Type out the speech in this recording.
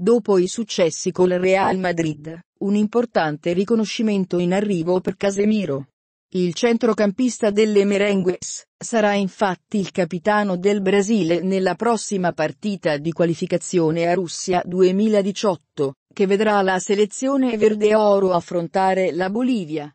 Dopo i successi col Real Madrid, un importante riconoscimento in arrivo per Casemiro. Il centrocampista delle Merengues sarà infatti il capitano del Brasile nella prossima partita di qualificazione a Russia 2018, che vedrà la selezione verde-oro affrontare la Bolivia.